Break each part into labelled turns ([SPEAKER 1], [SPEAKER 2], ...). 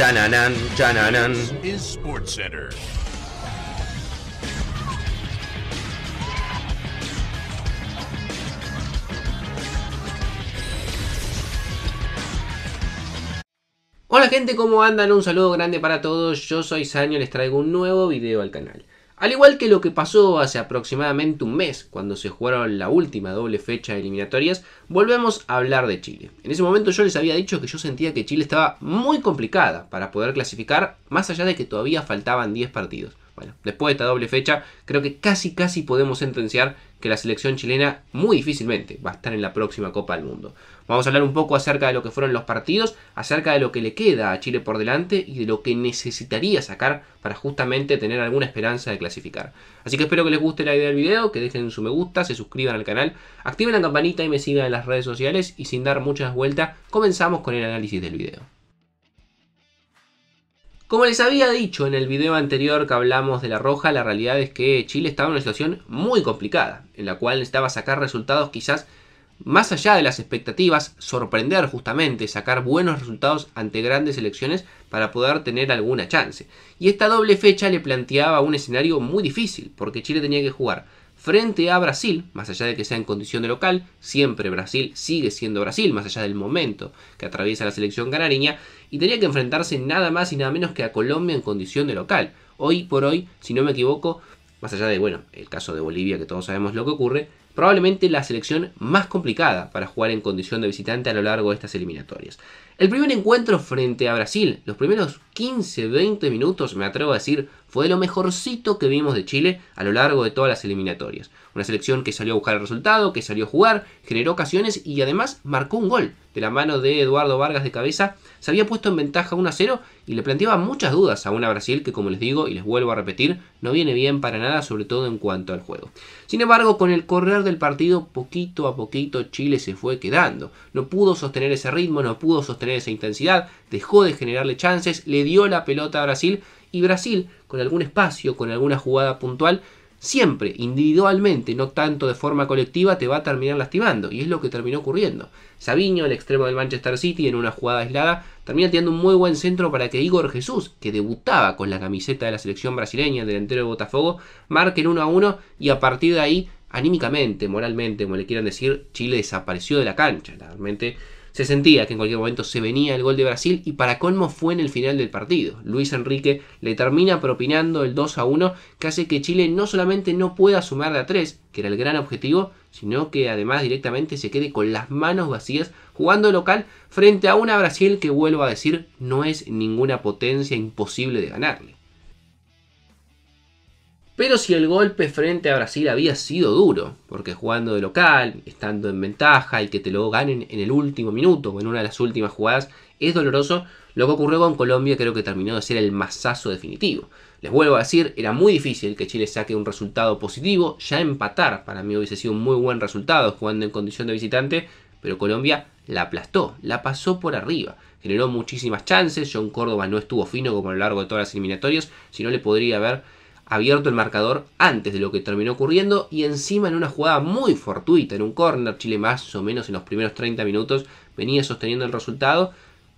[SPEAKER 1] Chananan, chananan. Hola gente, ¿cómo andan? Un saludo grande para todos. Yo soy Sanyo, les traigo un nuevo video al canal. Al igual que lo que pasó hace aproximadamente un mes, cuando se jugaron la última doble fecha de eliminatorias, volvemos a hablar de Chile. En ese momento yo les había dicho que yo sentía que Chile estaba muy complicada para poder clasificar, más allá de que todavía faltaban 10 partidos. Bueno, después de esta doble fecha, creo que casi casi podemos sentenciar que la selección chilena muy difícilmente va a estar en la próxima Copa del Mundo. Vamos a hablar un poco acerca de lo que fueron los partidos, acerca de lo que le queda a Chile por delante y de lo que necesitaría sacar para justamente tener alguna esperanza de clasificar. Así que espero que les guste la idea del video, que dejen su me gusta, se suscriban al canal, activen la campanita y me sigan en las redes sociales y sin dar muchas vueltas comenzamos con el análisis del video. Como les había dicho en el video anterior que hablamos de la roja, la realidad es que Chile estaba en una situación muy complicada, en la cual necesitaba sacar resultados quizás más allá de las expectativas, sorprender justamente, sacar buenos resultados ante grandes elecciones para poder tener alguna chance. Y esta doble fecha le planteaba un escenario muy difícil, porque Chile tenía que jugar frente a Brasil, más allá de que sea en condición de local, siempre Brasil sigue siendo Brasil, más allá del momento que atraviesa la selección canariña, y tenía que enfrentarse nada más y nada menos que a Colombia en condición de local. Hoy por hoy, si no me equivoco, más allá de, bueno, el caso de Bolivia, que todos sabemos lo que ocurre, probablemente la selección más complicada para jugar en condición de visitante a lo largo de estas eliminatorias. El primer encuentro frente a Brasil, los primeros 15-20 minutos, me atrevo a decir, fue de lo mejorcito que vimos de Chile a lo largo de todas las eliminatorias. Una selección que salió a buscar el resultado, que salió a jugar, generó ocasiones y además marcó un gol de la mano de Eduardo Vargas de cabeza. Se había puesto en ventaja 1 a 0 y le planteaba muchas dudas a una Brasil que, como les digo y les vuelvo a repetir, no viene bien para nada, sobre todo en cuanto al juego. Sin embargo, con el correr del partido, poquito a poquito Chile se fue quedando. No pudo sostener ese ritmo, no pudo sostener esa intensidad, dejó de generarle chances, le dio la pelota a Brasil y Brasil, con algún espacio, con alguna jugada puntual, siempre individualmente, no tanto de forma colectiva, te va a terminar lastimando. Y es lo que terminó ocurriendo. Sabiño, el extremo del Manchester City, en una jugada aislada, termina tirando un muy buen centro para que Igor Jesús, que debutaba con la camiseta de la selección brasileña, del delantero de Botafogo, marque el 1 a 1 y a partir de ahí, anímicamente, moralmente, como le quieran decir, Chile desapareció de la cancha. Realmente se sentía que en cualquier momento se venía el gol de Brasil y para colmo fue en el final del partido. Luis Enrique le termina propinando el 2 a 1 que hace que Chile no solamente no pueda sumarle a 3, que era el gran objetivo, sino que además directamente se quede con las manos vacías jugando local frente a una Brasil que vuelvo a decir no es ninguna potencia imposible de ganarle. Pero si el golpe frente a Brasil había sido duro, porque jugando de local, estando en ventaja y que te lo ganen en el último minuto o en una de las últimas jugadas, es doloroso. Lo que ocurrió con Colombia creo que terminó de ser el masazo definitivo. Les vuelvo a decir, era muy difícil que Chile saque un resultado positivo. Ya empatar para mí hubiese sido un muy buen resultado jugando en condición de visitante, pero Colombia la aplastó, la pasó por arriba. Generó muchísimas chances, John Córdoba no estuvo fino como a lo largo de todas las eliminatorias, si no le podría haber abierto el marcador antes de lo que terminó ocurriendo y encima en una jugada muy fortuita, en un corner Chile más o menos en los primeros 30 minutos venía sosteniendo el resultado,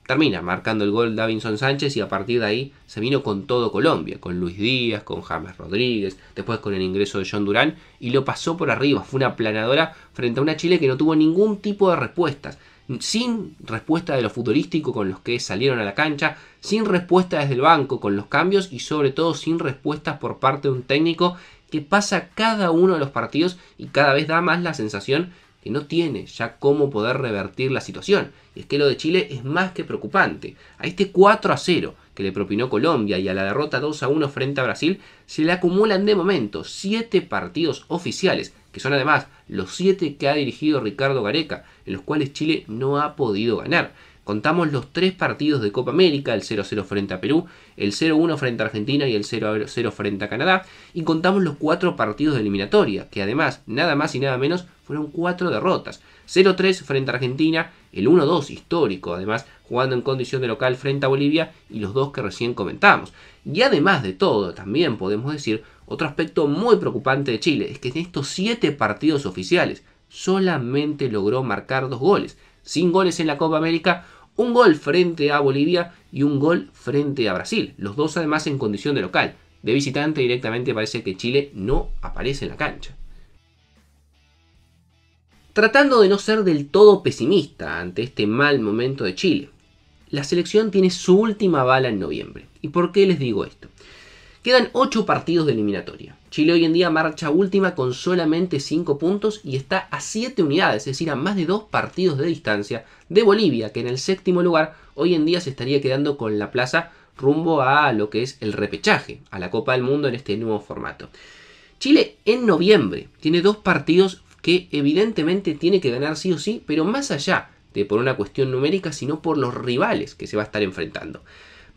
[SPEAKER 1] termina marcando el gol Davinson Sánchez y a partir de ahí se vino con todo Colombia, con Luis Díaz, con James Rodríguez, después con el ingreso de John Durán y lo pasó por arriba, fue una planadora frente a una Chile que no tuvo ningún tipo de respuestas sin respuesta de lo futurístico con los que salieron a la cancha, sin respuesta desde el banco con los cambios y sobre todo sin respuestas por parte de un técnico que pasa cada uno de los partidos y cada vez da más la sensación que no tiene ya cómo poder revertir la situación. Y es que lo de Chile es más que preocupante. A este 4 a 0, que le propinó Colombia y a la derrota 2 a 1 frente a Brasil, se le acumulan de momento 7 partidos oficiales, que son además los 7 que ha dirigido Ricardo Gareca, en los cuales Chile no ha podido ganar. Contamos los 3 partidos de Copa América, el 0-0 frente a Perú, el 0-1 frente a Argentina y el 0-0 frente a Canadá, y contamos los 4 partidos de eliminatoria, que además, nada más y nada menos, fueron 4 derrotas. 0-3 frente a Argentina, el 1-2 histórico además jugando en condición de local frente a Bolivia y los dos que recién comentamos. Y además de todo, también podemos decir otro aspecto muy preocupante de Chile, es que en estos 7 partidos oficiales solamente logró marcar dos goles, sin goles en la Copa América, un gol frente a Bolivia y un gol frente a Brasil, los dos además en condición de local. De visitante directamente parece que Chile no aparece en la cancha. Tratando de no ser del todo pesimista ante este mal momento de Chile, la selección tiene su última bala en noviembre. ¿Y por qué les digo esto? Quedan 8 partidos de eliminatoria. Chile hoy en día marcha última con solamente 5 puntos y está a 7 unidades, es decir, a más de 2 partidos de distancia de Bolivia, que en el séptimo lugar hoy en día se estaría quedando con la plaza rumbo a lo que es el repechaje, a la Copa del Mundo en este nuevo formato. Chile en noviembre tiene dos partidos que evidentemente tiene que ganar sí o sí, pero más allá de, por una cuestión numérica, sino por los rivales que se va a estar enfrentando.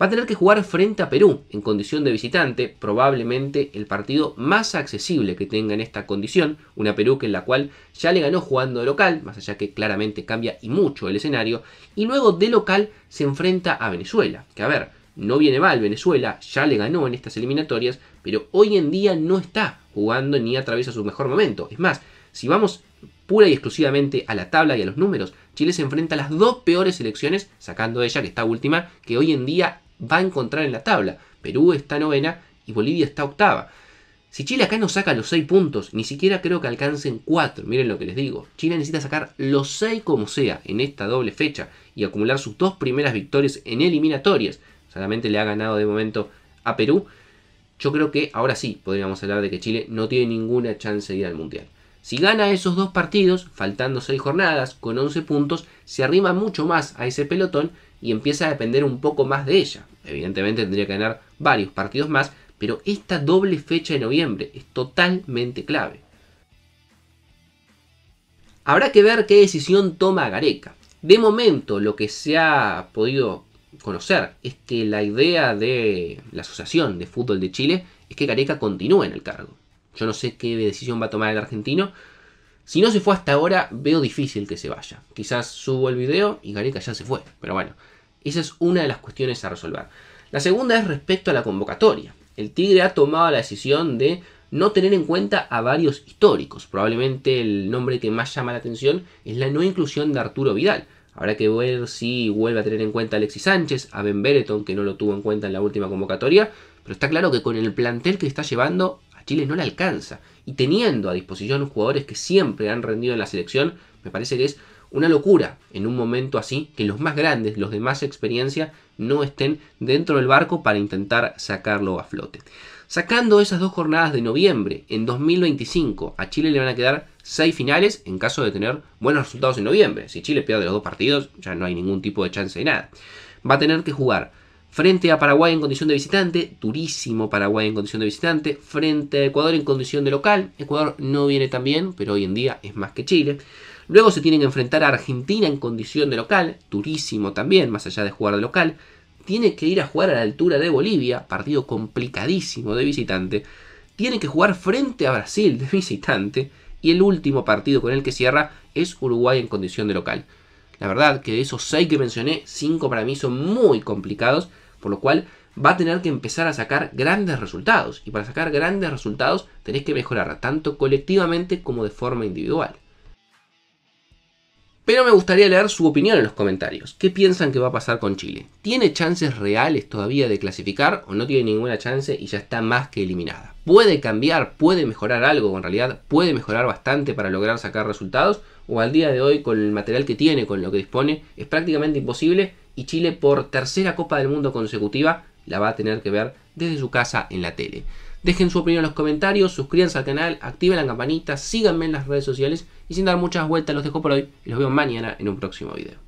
[SPEAKER 1] Va a tener que jugar frente a Perú en condición de visitante, probablemente el partido más accesible que tenga en esta condición, una Perú que en la cual ya le ganó jugando de local, más allá que claramente cambia y mucho el escenario, y luego de local se enfrenta a Venezuela, que a ver, no viene mal Venezuela, ya le ganó en estas eliminatorias, pero hoy en día no está jugando ni atraviesa su mejor momento. Es más, si vamos pura y exclusivamente a la tabla y a los números, Chile se enfrenta a las dos peores selecciones, sacando ella que está última, que hoy en día va a encontrar en la tabla. Perú está novena y Bolivia está octava. Si Chile acá no saca los 6 puntos, ni siquiera creo que alcancen 4, miren lo que les digo. Chile necesita sacar los 6 como sea en esta doble fecha y acumular sus dos primeras victorias en eliminatorias. Solamente le ha ganado de momento a Perú. Yo creo que ahora sí podríamos hablar de que Chile no tiene ninguna chance de ir al Mundial. Si gana esos dos partidos, faltando 6 jornadas, con 11 puntos, se arrima mucho más a ese pelotón y empieza a depender un poco más de ella. Evidentemente tendría que ganar varios partidos más, pero esta doble fecha de noviembre es totalmente clave. Habrá que ver qué decisión toma Gareca. De momento lo que se ha podido conocer es que la idea de la Asociación de Fútbol de Chile es que Gareca continúe en el cargo. Yo no sé qué decisión va a tomar el argentino. Si no se fue hasta ahora, veo difícil que se vaya. Quizás subo el video y garica ya se fue. Pero bueno, esa es una de las cuestiones a resolver. La segunda es respecto a la convocatoria. El Tigre ha tomado la decisión de no tener en cuenta a varios históricos. Probablemente el nombre que más llama la atención es la no inclusión de Arturo Vidal. Habrá que ver si vuelve a tener en cuenta a Alexis Sánchez, a Ben Bereton, que no lo tuvo en cuenta en la última convocatoria. Pero está claro que con el plantel que está llevando, Chile no le alcanza. Y teniendo a disposición jugadores que siempre han rendido en la selección, me parece que es una locura en un momento así que los más grandes, los de más experiencia, no estén dentro del barco para intentar sacarlo a flote. Sacando esas dos jornadas de noviembre, en 2025 a Chile le van a quedar seis finales en caso de tener buenos resultados en noviembre. Si Chile pierde los dos partidos, ya no hay ningún tipo de chance de nada. Va a tener que jugar Frente a Paraguay en condición de visitante, durísimo Paraguay en condición de visitante. Frente a Ecuador en condición de local, Ecuador no viene tan bien, pero hoy en día es más que Chile. Luego se tienen que enfrentar a Argentina en condición de local, durísimo también, más allá de jugar de local. Tiene que ir a jugar a la altura de Bolivia, partido complicadísimo de visitante. Tiene que jugar frente a Brasil de visitante. Y el último partido con el que cierra es Uruguay en condición de local. La verdad que de esos 6 que mencioné, 5 para mí son muy complicados por lo cual va a tener que empezar a sacar grandes resultados. Y para sacar grandes resultados tenés que mejorar tanto colectivamente como de forma individual. Pero me gustaría leer su opinión en los comentarios. ¿Qué piensan que va a pasar con Chile? ¿Tiene chances reales todavía de clasificar o no tiene ninguna chance y ya está más que eliminada? ¿Puede cambiar? ¿Puede mejorar algo? En realidad puede mejorar bastante para lograr sacar resultados o al día de hoy con el material que tiene, con lo que dispone, es prácticamente imposible y Chile por tercera Copa del Mundo consecutiva la va a tener que ver desde su casa en la tele. Dejen su opinión en los comentarios, suscríbanse al canal, activen la campanita, síganme en las redes sociales y sin dar muchas vueltas los dejo por hoy y los veo mañana en un próximo video.